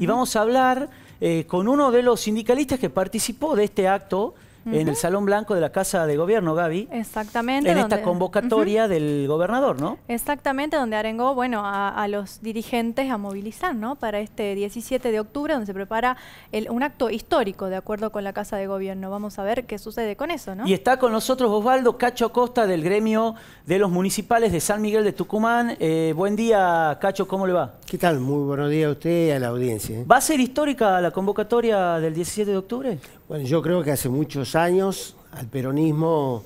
Y vamos a hablar eh, con uno de los sindicalistas que participó de este acto en el Salón Blanco de la Casa de Gobierno, Gaby. Exactamente. En esta convocatoria del gobernador, ¿no? Exactamente, donde arengó, bueno, a, los dirigentes a movilizar, ¿no? Para este 17 de octubre, donde se prepara un acto histórico, de acuerdo con la Casa de Gobierno. Vamos a ver qué sucede con eso, ¿no? Y está con nosotros Osvaldo Cacho Costa del gremio de los municipales de San Miguel de Tucumán. Eh, buen día, Cacho, ¿cómo le va? ¿Qué tal? Muy buenos días a usted y a la audiencia. ¿eh? ¿Va a ser histórica la convocatoria del 17 de octubre? Bueno, yo creo que hace muchos años al peronismo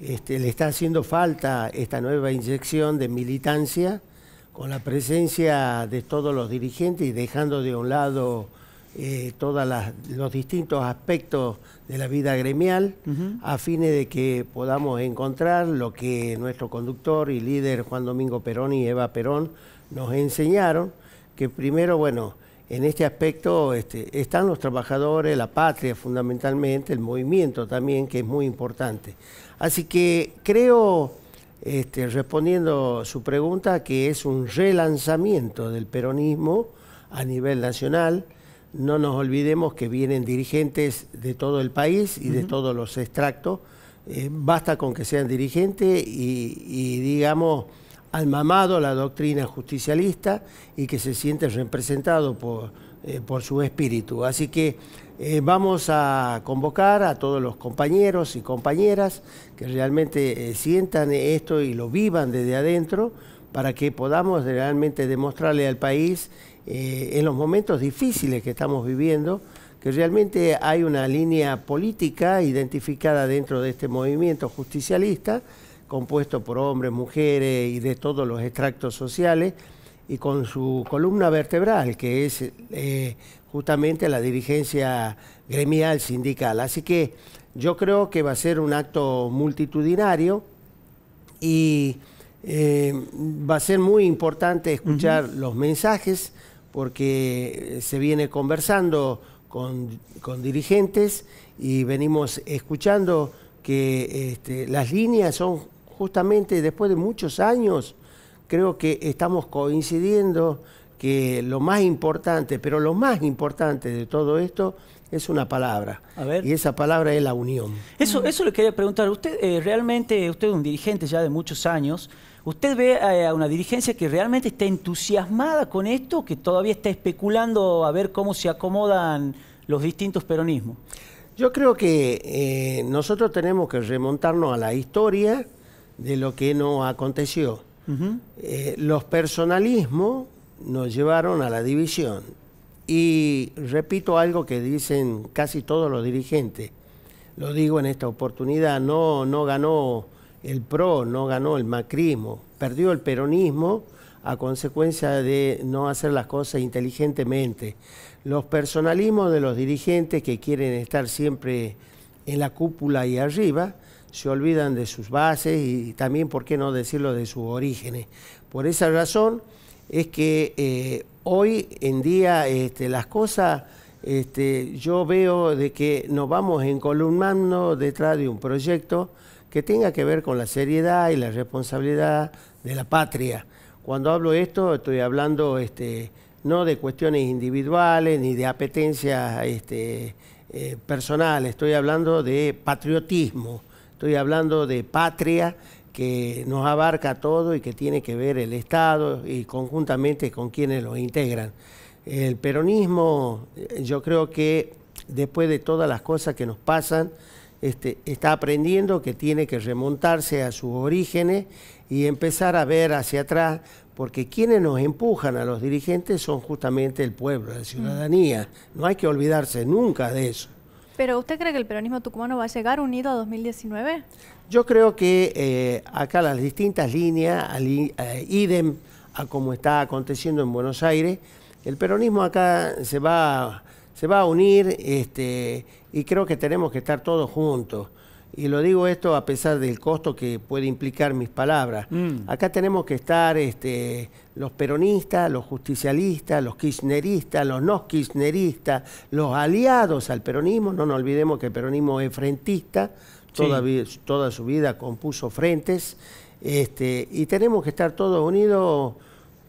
este, le está haciendo falta esta nueva inyección de militancia con la presencia de todos los dirigentes y dejando de un lado eh, todos los distintos aspectos de la vida gremial a fines de que podamos encontrar lo que nuestro conductor y líder Juan Domingo Perón y Eva Perón nos enseñaron, que primero, bueno, en este aspecto este, están los trabajadores, la patria fundamentalmente, el movimiento también, que es muy importante. Así que creo, este, respondiendo su pregunta, que es un relanzamiento del peronismo a nivel nacional. No nos olvidemos que vienen dirigentes de todo el país y de todos los extractos. Eh, basta con que sean dirigentes y, y digamos, han mamado la doctrina justicialista y que se siente representado por, eh, su espíritu. Así que eh, vamos a convocar a todos los compañeros y compañeras que realmente eh, sientan esto y lo vivan desde adentro para que podamos realmente demostrarle al país en los momentos difíciles que estamos viviendo que realmente hay una línea política identificada dentro de este movimiento justicialista compuesto por hombres, mujeres y de todos los extractos sociales, y con su columna vertebral, que es eh, justamente la dirigencia gremial sindical. Así que yo creo que va a ser un acto multitudinario y eh, va a ser muy importante escuchar los mensajes porque se viene conversando con, dirigentes y venimos escuchando que este, las líneas son justamente después de muchos años, creo que estamos coincidiendo que lo más importante, pero lo más importante de todo esto es una palabra. Y esa palabra es la unión. Eso, eso le quería preguntar. Usted eh, realmente, usted es un dirigente ya de muchos años. ¿Usted ve eh, a una dirigencia que realmente está entusiasmada con esto, que todavía está especulando a ver cómo se acomodan los distintos peronismos? Yo creo que eh, nosotros tenemos que remontarnos a la historia, de lo que no aconteció. Eh, los personalismos nos llevaron a la división. Y repito algo que dicen casi todos los dirigentes, lo digo en esta oportunidad, no, no ganó el PRO, no ganó el macrismo, perdió el peronismo a consecuencia de no hacer las cosas inteligentemente. Los personalismos de los dirigentes que quieren estar siempre en la cúpula y arriba, se olvidan de sus bases y, también, por qué no decirlo, de sus orígenes. Por esa razón es que eh, hoy en día este, las cosas, este, yo veo de que nos vamos encolumnando detrás de un proyecto que tenga que ver con la seriedad y la responsabilidad de la patria. Cuando hablo de esto, estoy hablando este, no de cuestiones individuales ni de apetencias este, eh, personales, estoy hablando de patriotismo estoy hablando de patria que nos abarca todo y que tiene que ver el Estado y conjuntamente con quienes lo integran. El peronismo, eh, yo creo que después de todas las cosas que nos pasan, este, está aprendiendo que tiene que remontarse a sus orígenes y empezar a ver hacia atrás, porque quienes nos empujan a los dirigentes son justamente el pueblo, la ciudadanía. Mm. No hay que olvidarse nunca de eso. Pero ¿usted cree que el peronismo tucumano va a llegar unido a 2019? Yo creo que eh, acá las distintas líneas, eh, idem a como está aconteciendo en Buenos Aires, el peronismo acá se va, se va a unir este, y creo que tenemos que estar todos juntos y lo digo esto a pesar del costo que puede implicar mis palabras. Mm. Acá tenemos que estar este, los peronistas, los justicialistas, los kirchneristas, los no kirchneristas, los aliados al peronismo. No nos olvidemos que el peronismo es frentista, toda, su vida compuso frentes. Este, y tenemos que estar todos unidos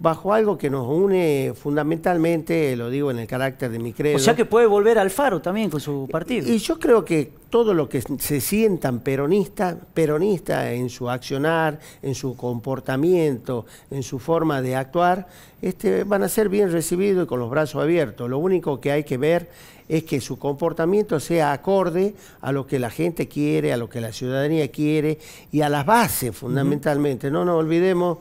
bajo algo que nos une fundamentalmente, lo digo en el carácter de mi credo. O sea que puede volver al faro también con su partido. Y yo creo que todo lo que se sientan peronistas, peronistas en su accionar, en su comportamiento, en su forma de actuar, este, van a ser bien recibidos y con los brazos abiertos. Lo único que hay que ver es que su comportamiento sea acorde a lo que la gente quiere, a lo que la ciudadanía quiere y a las bases fundamentalmente. No nos olvidemos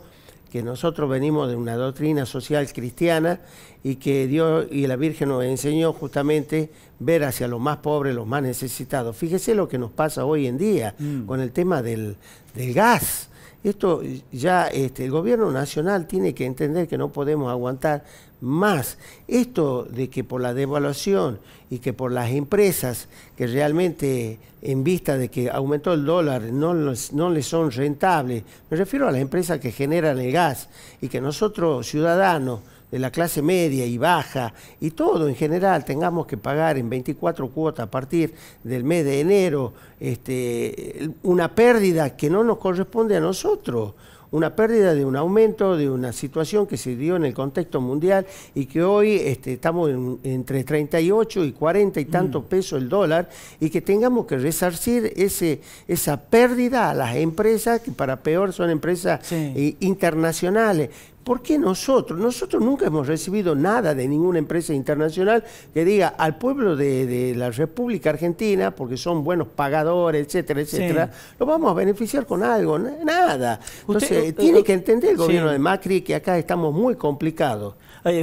que nosotros venimos de una doctrina social cristiana y que Dios y la Virgen nos enseñó justamente ver hacia los más pobres, los más necesitados. Fíjese lo que nos pasa hoy en día mm. con el tema del, gas. Esto ya este, el gobierno nacional tiene que entender que no podemos aguantar más. Esto de que por la devaluación y que por las empresas que realmente en vista de que aumentó el dólar no, les son rentables, me refiero a las empresas que generan el gas y que nosotros ciudadanos de la clase media y baja y todo en general tengamos que pagar en 24 cuotas a partir del mes de enero este, una pérdida que no nos corresponde a nosotros una pérdida de un aumento, de una situación que se dio en el contexto mundial y que hoy este, estamos entre 38 y 40 y mm. tanto pesos el dólar y que tengamos que resarcir ese, esa pérdida a las empresas, que para peor son empresas eh, internacionales. ¿Por qué nosotros? Nosotros nunca hemos recibido nada de ninguna empresa internacional que diga al pueblo de, la República Argentina, porque son buenos pagadores, etcétera, etcétera, lo vamos a beneficiar con algo, nada. Entonces, eh, eh, tiene eh, que entender el gobierno de Macri que acá estamos muy complicados.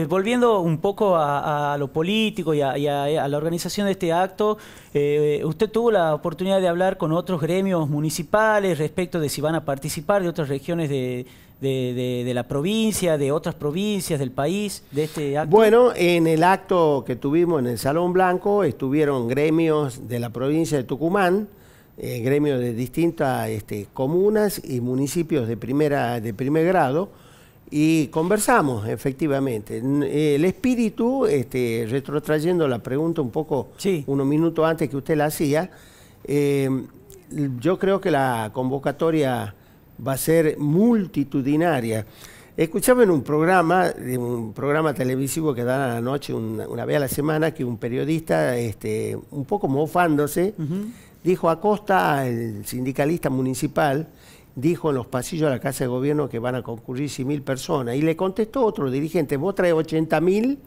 volviendo un poco a, lo político y, a, la organización de este acto, usted tuvo la oportunidad de hablar con otros gremios municipales respecto de si van a participar de otras regiones de, de, la provincia, de otras provincias, del país, de este acto? Bueno, en el acto que tuvimos en el Salón Blanco estuvieron gremios de la provincia de Tucumán, eh, gremios de distintas este, comunas y municipios de, primera, de primer grado, y conversamos, efectivamente. Eh, el espíritu, este, retrotrayendo la pregunta un poco unos minutos antes que usted la hacía, eh, yo creo que la convocatoria va a ser multitudinaria. Escuchaba en un programa, de un programa televisivo que dan a la noche una, vez a la semana, que un periodista, este, un poco mofándose, dijo a Costa, el sindicalista municipal, dijo en los pasillos de la Casa de Gobierno que van a concurrir mil personas. Y le contestó otro dirigente, vos traes mil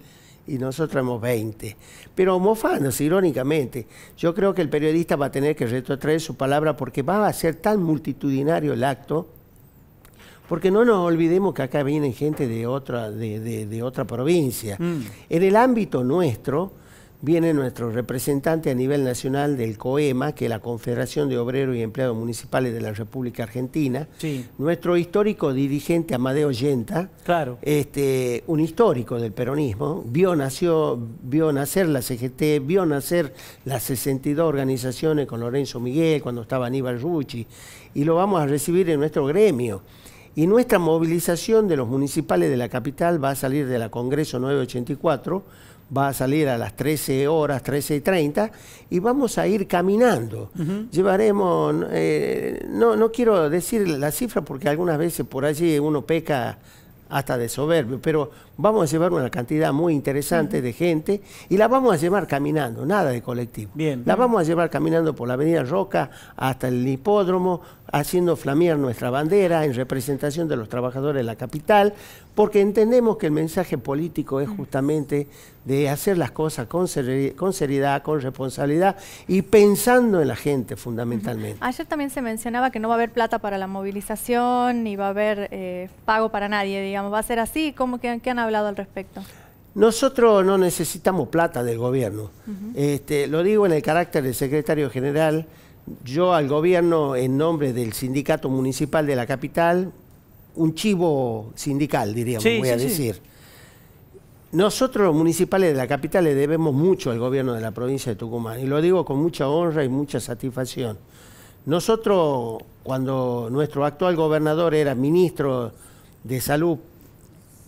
y nosotros tenemos 20. Pero mofanos, irónicamente. Yo creo que el periodista va a tener que retrotraer su palabra porque va a ser tan multitudinario el acto. Porque no nos olvidemos que acá vienen gente de otra, de, otra provincia. Mm. En el ámbito nuestro, viene nuestro representante a nivel nacional del COEMA, que es la Confederación de Obreros y Empleados Municipales de la República Argentina, nuestro histórico dirigente Amadeo Yenta, este, un histórico del peronismo, vio, vio nacer la CGT, vio nacer las 62 organizaciones con Lorenzo Miguel, cuando estaba Aníbal Rucci, y lo vamos a recibir en nuestro gremio. Y nuestra movilización de los municipales de la capital va a salir de la Congreso 984 va a salir a las 13 horas, 13 y 30, y vamos a ir caminando. Llevaremos, eh, no, no quiero decir la cifra porque algunas veces por allí uno peca hasta de soberbio, pero vamos a llevar una cantidad muy interesante de gente y la vamos a llevar caminando, nada de colectivo. Bien, la vamos a llevar caminando por la Avenida Roca hasta el hipódromo, haciendo flamear nuestra bandera en representación de los trabajadores de la capital, porque entendemos que el mensaje político es mm. justamente de hacer las cosas con, seriedad, con responsabilidad y pensando en la gente fundamentalmente. Ayer también se mencionaba que no va a haber plata para la movilización ni va a haber eh, pago para nadie, digamos, va a ser así, ¿cómo que, que han hablado al respecto? Nosotros no necesitamos plata del gobierno. este, lo digo en el carácter de secretario general. Yo al gobierno, en nombre del sindicato municipal de la capital, un chivo sindical, diríamos, voy a decir. Nosotros los municipales de la capital le debemos mucho al gobierno de la provincia de Tucumán, y lo digo con mucha honra y mucha satisfacción. Nosotros, cuando nuestro actual gobernador era ministro de Salud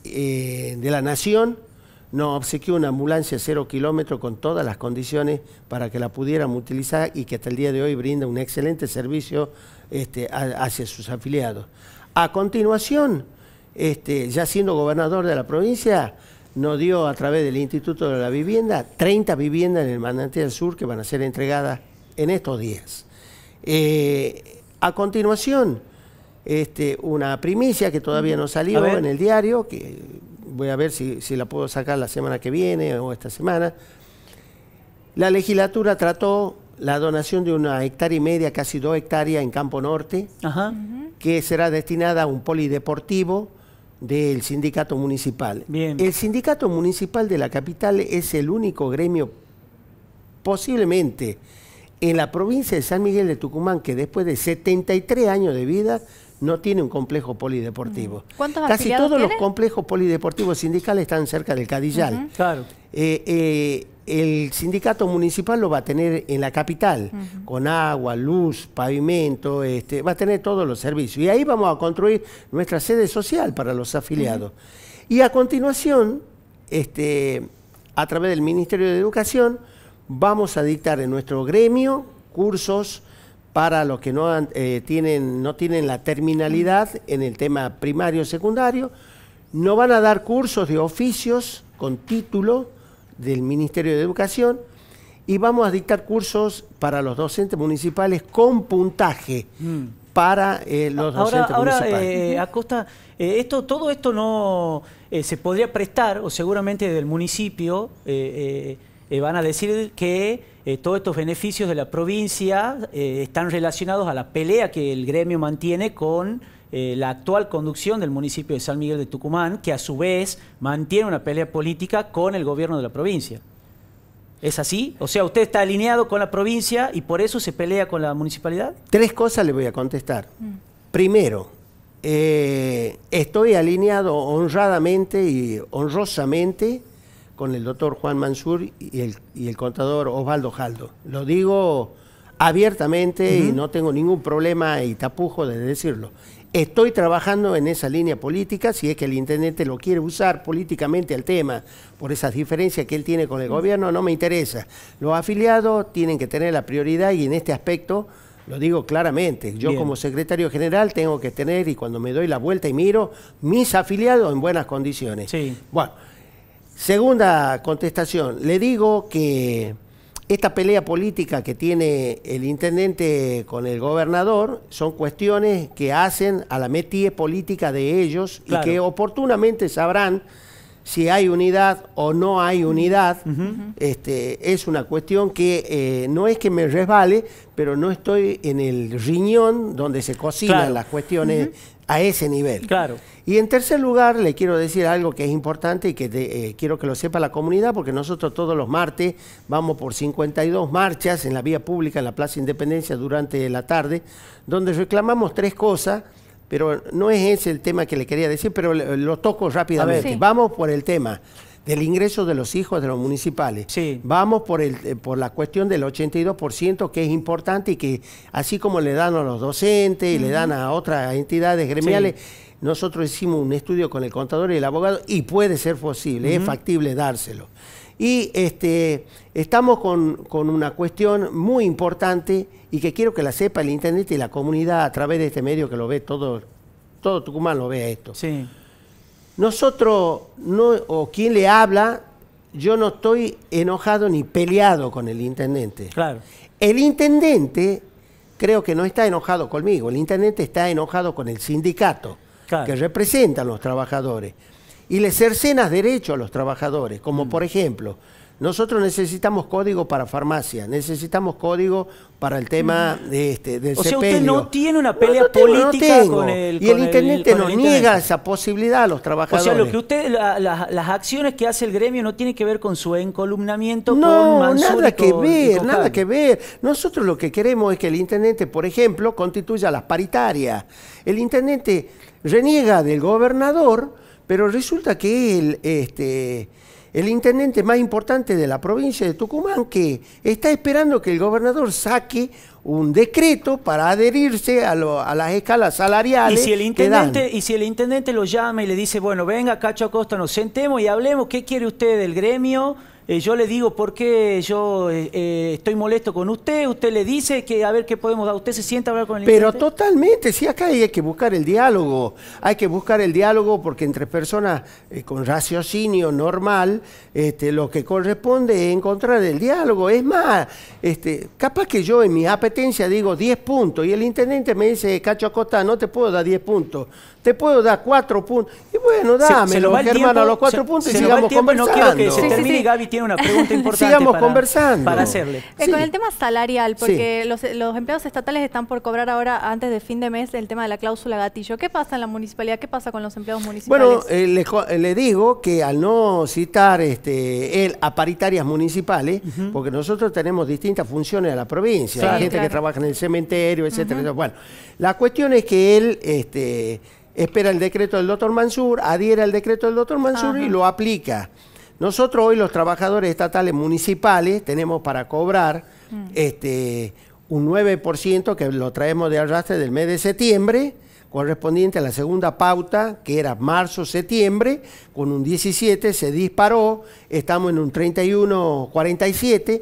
eh, de la Nación nos obsequió una ambulancia cero kilómetro con todas las condiciones para que la pudiéramos utilizar y que hasta el día de hoy brinda un excelente servicio este, hacia sus afiliados. A continuación, este, ya siendo gobernador de la provincia, nos dio a través del Instituto de la Vivienda 30 viviendas en el del Sur que van a ser entregadas en estos días. Eh, a continuación, este, una primicia que todavía no salió en el diario, que voy a ver si, la puedo sacar la semana que viene o esta semana. La legislatura trató la donación de una hectárea y media, casi dos hectáreas en Campo Norte, que será destinada a un polideportivo del sindicato municipal. El sindicato municipal de la capital es el único gremio posiblemente en la provincia de San Miguel de Tucumán que después de 73 años de vida no tiene un complejo polideportivo. Casi todos los complejos polideportivos sindicales están cerca del Cadillal. Claro. Eh, eh, el sindicato municipal lo va a tener en la capital, con agua, luz, pavimento, este, va a tener todos los servicios. Y ahí vamos a construir nuestra sede social para los afiliados. Y a continuación, este, a través del Ministerio de Educación, vamos a dictar en nuestro gremio cursos para los que no eh, tienen no tienen la terminalidad en el tema primario secundario no van a dar cursos de oficios con título del Ministerio de Educación y vamos a dictar cursos para los docentes municipales con puntaje mm. para eh, los docentes municipales. Eh, Acosta, esto, todo esto no se podría prestar, o seguramente del municipio van a decir que eh, todos estos beneficios de la provincia eh, están relacionados a la pelea que el gremio mantiene con eh, la actual conducción del municipio de San Miguel de Tucumán, que a su vez mantiene una pelea política con el gobierno de la provincia. ¿Es así? O sea, usted está alineado con la provincia y por eso se pelea con la municipalidad. Tres cosas le voy a contestar. Mm. Primero, estoy alineado honradamente y honrosamente con el doctor Juan Mansur y el, y el contador Osvaldo Jaldo. Lo digo abiertamente y no tengo ningún problema y tapujo de decirlo. Estoy trabajando en esa línea política, si es que el intendente lo quiere usar políticamente al tema, por esas diferencias que él tiene con el gobierno, no me interesa. Los afiliados tienen que tener la prioridad y en este aspecto lo digo claramente. Yo como secretario general tengo que tener, y cuando me doy la vuelta y miro, mis afiliados en buenas condiciones. Sí. Bueno. Segunda contestación, le digo que esta pelea política que tiene el intendente con el gobernador son cuestiones que hacen a la metie política de ellos y que oportunamente sabrán si hay unidad o no hay unidad. este, es una cuestión que eh, no es que me resbale, pero no estoy en el riñón donde se cocinan las cuestiones a ese nivel. Claro. Y en tercer lugar, le quiero decir algo que es importante y que eh, quiero que lo sepa la comunidad, porque nosotros todos los martes vamos por 52 marchas en la vía pública, en la Plaza Independencia, durante la tarde, donde reclamamos tres cosas, pero no es ese el tema que le quería decir, pero lo toco rápidamente. Vamos por el tema del ingreso de los hijos de los municipales. Vamos por, el, eh, por la cuestión del 82% que es importante y que así como le dan a los docentes y le dan a otras entidades gremiales, nosotros hicimos un estudio con el contador y el abogado y puede ser posible, es factible dárselo. Y este, estamos con, una cuestión muy importante y que quiero que la sepa el Internet y la comunidad a través de este medio que lo ve todo, todo Tucumán lo ve esto. Sí. Nosotros, no, o quien le habla, yo no estoy enojado ni peleado con el intendente. Claro. El intendente creo que no está enojado conmigo, el intendente está enojado con el sindicato que representa a los trabajadores y le cercenas derecho a los trabajadores, como mm. por ejemplo, nosotros necesitamos código para farmacia, necesitamos código para el tema de mm. este, del O sea, usted no tiene una pelea política con el... Y el, intendente nos niega esa posibilidad a los trabajadores. O sea, lo que usted, las acciones que hace el gremio no tiene que ver con su encolumnamiento no, nada que ver, nada que ver. Nosotros lo que queremos es que el intendente, por ejemplo, constituya las paritarias. El intendente reniega del gobernador, pero resulta que él... Este, el intendente más importante de la provincia de Tucumán, que está esperando que el gobernador saque un decreto para adherirse a, las escalas salariales. Y si, el intendente, y si el intendente lo llama y le dice, bueno, venga, Cacho Acosta, nos sentemos y hablemos, ¿qué quiere usted del gremio? Eh, yo le digo por qué yo eh, eh, estoy molesto con usted, usted le dice que a ver qué podemos dar, usted se sienta a hablar con el Pero totalmente, sí, acá hay que buscar el diálogo, hay que buscar el diálogo porque entre personas con raciocinio normal, este, lo que corresponde es encontrar el diálogo. Es más, este, capaz que yo en mi apetencia digo 10 puntos y el intendente me dice, Cacho Acosta, no te puedo dar 10 puntos, te puedo dar 4 puntos. Y bueno, dámelo, Germán, los 4 puntos y sigamos conversando. No quiero que se termine una pregunta importante para, para hacerle. Eh, con el tema salarial, porque los, empleados estatales están por cobrar ahora, antes de fin de mes, el tema de la cláusula gatillo. ¿Qué pasa en la municipalidad? ¿Qué pasa con los empleados municipales? Bueno, eh, eh, le, digo que al no citar este, él a paritarias municipales, porque nosotros tenemos distintas funciones a la provincia, la gente que trabaja en el cementerio, etcétera. Bueno, la cuestión es que él... Este, espera el decreto del doctor Mansur, adhiere al decreto del doctor Mansur y lo aplica. Nosotros hoy los trabajadores estatales municipales tenemos para cobrar mm. este, un 9% que lo traemos de arrastre del mes de septiembre, correspondiente a la segunda pauta, que era marzo-septiembre, con un 17, se disparó, estamos en un 31-47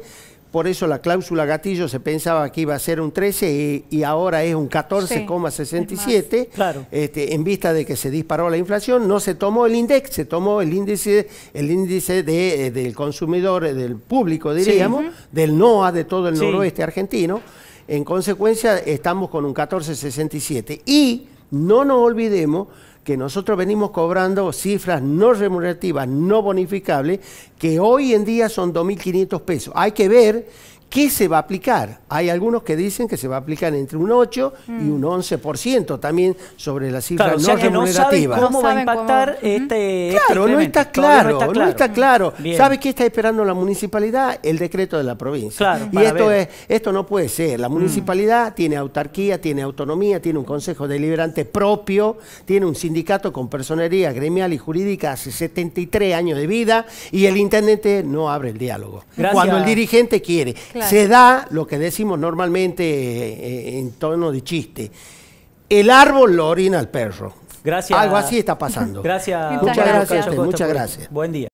por eso la cláusula gatillo se pensaba que iba a ser un 13 eh, y, ahora es un 14,67. claro. Este, en vista de que se disparó la inflación, no se tomó el INDEX, se tomó el índice, el índice eh, del consumidor, eh, del público, diríamos, del NOA de todo el noroeste argentino. En consecuencia, estamos con un 14,67. Y no nos olvidemos que nosotros venimos cobrando cifras no remunerativas, no bonificables, que hoy en día son 2.500 pesos. Hay que ver ¿Qué se va a aplicar? Hay algunos que dicen que se va a aplicar entre un 8 y un 11% mm. también sobre la cifras no remunerativas. cómo va a impactar este, este claro, no está claro, no está claro, no está ¿Sabe qué está esperando la municipalidad? El decreto de la provincia. y esto es esto no puede ser. La mm. municipalidad tiene autarquía, tiene autonomía, tiene un consejo deliberante propio, tiene un sindicato con personería gremial y jurídica hace 73 años de vida y el intendente no abre el diálogo. Cuando el dirigente quiere. Se da lo que decimos normalmente eh, eh, en tono de chiste. El árbol lo orina al perro. Gracias. Algo así está pasando. gracias. Muchas gracias, muchas gracias. Buen día.